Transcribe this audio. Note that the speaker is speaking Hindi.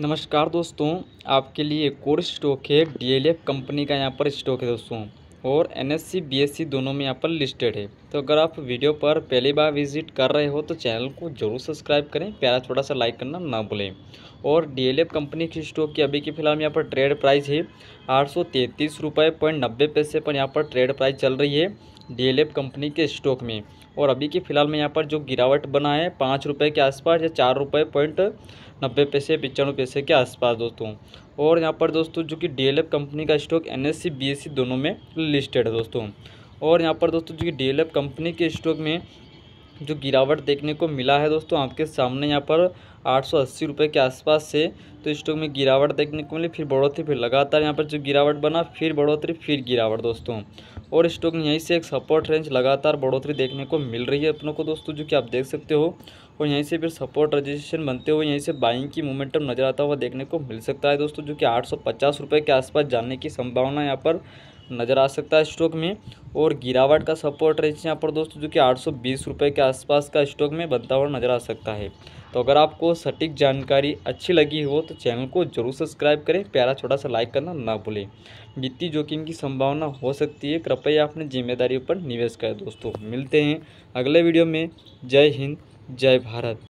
नमस्कार दोस्तों आपके लिए कोर स्टॉक है डीएलएफ कंपनी का यहाँ पर स्टॉक है दोस्तों और एनएससी बीएससी दोनों में यहाँ पर लिस्टेड है तो अगर आप वीडियो पर पहली बार विजिट कर रहे हो तो चैनल को जरूर सब्सक्राइब करें प्यारा थोड़ा सा लाइक करना ना भूलें और डीएलएफ कंपनी की स्टॉक की अभी की फिलहाल यहाँ पर ट्रेड प्राइस है आठ सौ तैंतीस रुपये पॉइंट नब्बे पैसे पर यहाँ पर ट्रेड प्राइस चल रही है डी कंपनी के स्टॉक में और अभी के फ़िलहाल में यहाँ पर जो गिरावट बना है पाँच रुपये के आसपास या चार रुपये पॉइंट नब्बे पैसे पचानवे पैसे के आसपास दोस्तों और यहाँ पर दोस्तों जो कि डी कंपनी का स्टॉक एस सी दोनों में लिस्टेड है दोस्तों और यहाँ पर दोस्तों जो कि डी कंपनी के स्टॉक में जो गिरावट देखने को मिला है दोस्तों आपके सामने यहाँ पर आठ सौ अस्सी रुपये के आसपास से तो स्टॉक में गिरावट देखने को मिली फिर बढ़ोतरी फिर लगातार यहाँ पर जो गिरावट बना फिर बढ़ोतरी फिर गिरावट दोस्तों और स्टॉक में यहीं से एक सपोर्ट रेंज लगातार बढ़ोतरी देखने को मिल रही है अपनों को दोस्तों जो कि आप देख सकते हो और यहीं से फिर सपोर्ट रजिस्ट्रेशन बनते हुए यहीं से बाइंग की मोमेंटम नज़र आता हुआ देखने को मिल सकता है दोस्तों जो कि आठ सौ के आसपास जाने की संभावना यहाँ पर नज़र आ सकता है स्टॉक में और गिरावट का सपोर्ट रेंज यहाँ पर दोस्तों जो कि आठ सौ के आसपास का स्टॉक में बनता हुआ नज़र आ सकता है तो अगर आपको सटीक जानकारी अच्छी लगी हो तो चैनल को जरूर सब्सक्राइब करें प्यारा छोटा सा लाइक करना ना भूलें वित्तीय जोखिम की संभावना हो सकती है कृपया अपने जिम्मेदारी पर निवेश करें दोस्तों मिलते हैं अगले वीडियो में जय हिंद जय भारत